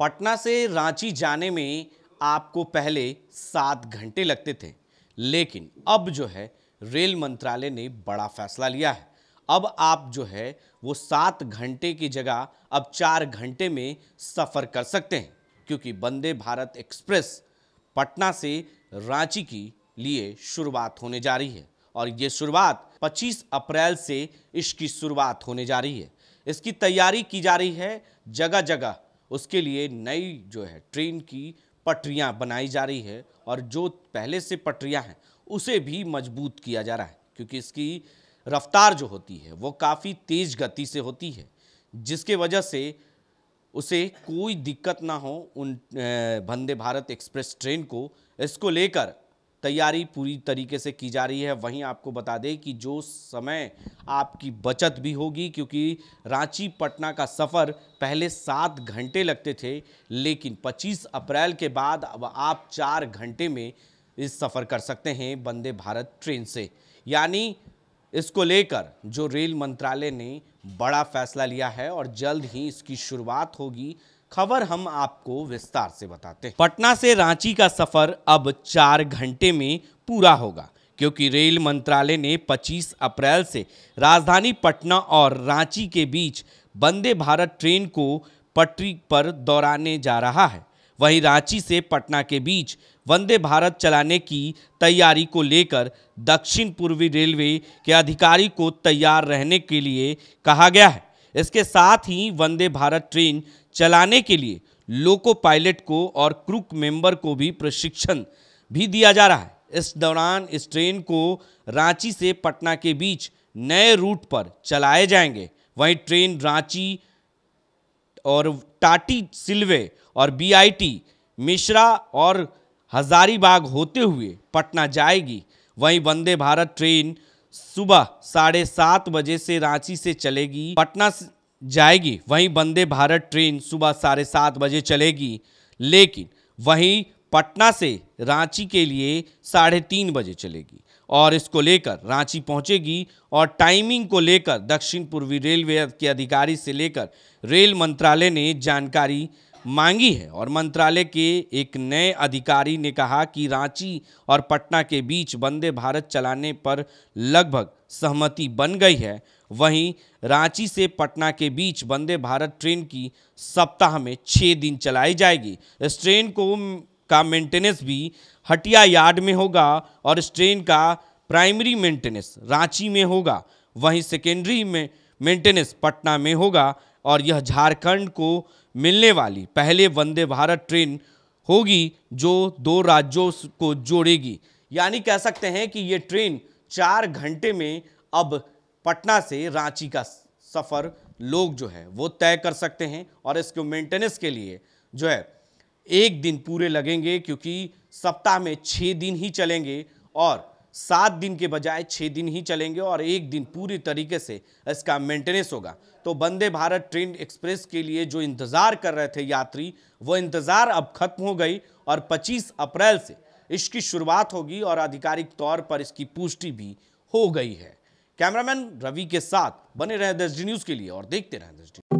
पटना से रांची जाने में आपको पहले सात घंटे लगते थे लेकिन अब जो है रेल मंत्रालय ने बड़ा फैसला लिया है अब आप जो है वो सात घंटे की जगह अब चार घंटे में सफ़र कर सकते हैं क्योंकि वंदे भारत एक्सप्रेस पटना से रांची की लिए शुरुआत होने जा रही है और ये शुरुआत 25 अप्रैल से इसकी शुरुआत होने जा रही है इसकी तैयारी की जा रही है जगह जगह उसके लिए नई जो है ट्रेन की पटरियां बनाई जा रही है और जो पहले से पटरियां हैं उसे भी मजबूत किया जा रहा है क्योंकि इसकी रफ्तार जो होती है वो काफ़ी तेज़ गति से होती है जिसके वजह से उसे कोई दिक्कत ना हो उन वंदे भारत एक्सप्रेस ट्रेन को इसको लेकर तैयारी पूरी तरीके से की जा रही है वहीं आपको बता दें कि जो समय आपकी बचत भी होगी क्योंकि रांची पटना का सफ़र पहले सात घंटे लगते थे लेकिन 25 अप्रैल के बाद अब आप चार घंटे में इस सफ़र कर सकते हैं वंदे भारत ट्रेन से यानी इसको लेकर जो रेल मंत्रालय ने बड़ा फैसला लिया है और जल्द ही इसकी शुरुआत होगी खबर हम आपको विस्तार से बताते हैं पटना से रांची का सफर अब चार घंटे में पूरा होगा क्योंकि रेल मंत्रालय ने 25 अप्रैल से राजधानी पटना और रांची के बीच वंदे भारत ट्रेन को पटरी पर दोहराने जा रहा है वहीं रांची से पटना के बीच वंदे भारत चलाने की तैयारी को लेकर दक्षिण पूर्वी रेलवे के अधिकारी को तैयार रहने के लिए कहा गया है इसके साथ ही वंदे भारत ट्रेन चलाने के लिए लोको पायलट को और क्रूक मेंबर को भी प्रशिक्षण भी दिया जा रहा है इस दौरान इस ट्रेन को रांची से पटना के बीच नए रूट पर चलाए जाएंगे वहीं ट्रेन रांची और टाटी सिल्वे और बीआईटी मिश्रा और हजारीबाग होते हुए पटना जाएगी वहीं वंदे भारत ट्रेन सुबह साढ़े सात बजे से रांची से चलेगी पटना जाएगी वहीं वंदे भारत ट्रेन सुबह साढ़े सात बजे चलेगी लेकिन वहीं पटना से रांची के लिए साढ़े तीन बजे चलेगी और इसको लेकर रांची पहुंचेगी और टाइमिंग को लेकर दक्षिण पूर्वी रेलवे के अधिकारी से लेकर रेल मंत्रालय ने जानकारी मांगी है और मंत्रालय के एक नए अधिकारी ने कहा कि रांची और पटना के बीच वंदे भारत चलाने पर लगभग सहमति बन गई है वहीं रांची से पटना के बीच वंदे भारत ट्रेन की सप्ताह में छः दिन चलाई जाएगी इस ट्रेन को का मेंटेनेंस भी हटिया यार्ड में होगा और इस ट्रेन का प्राइमरी मेंटेनेंस रांची में होगा वहीं सेकेंडरी में मेंटेनेंस पटना में होगा और यह झारखंड को मिलने वाली पहले वंदे भारत ट्रेन होगी जो दो राज्यों को जोड़ेगी यानी कह सकते हैं कि ये ट्रेन चार घंटे में अब पटना से रांची का सफ़र लोग जो है वो तय कर सकते हैं और इसको मेंटेनेंस के लिए जो है एक दिन पूरे लगेंगे क्योंकि सप्ताह में छः दिन ही चलेंगे और सात दिन के बजाय छः दिन ही चलेंगे और एक दिन पूरी तरीके से इसका मेंटेनेंस होगा तो वंदे भारत ट्रेन एक्सप्रेस के लिए जो इंतज़ार कर रहे थे यात्री वो इंतज़ार अब खत्म हो गई और 25 अप्रैल से इसकी शुरुआत होगी और आधिकारिक तौर पर इसकी पुष्टि भी हो गई है कैमरामैन रवि के साथ बने रहें दस डी न्यूज़ के लिए और देखते रहें दस न्यूज़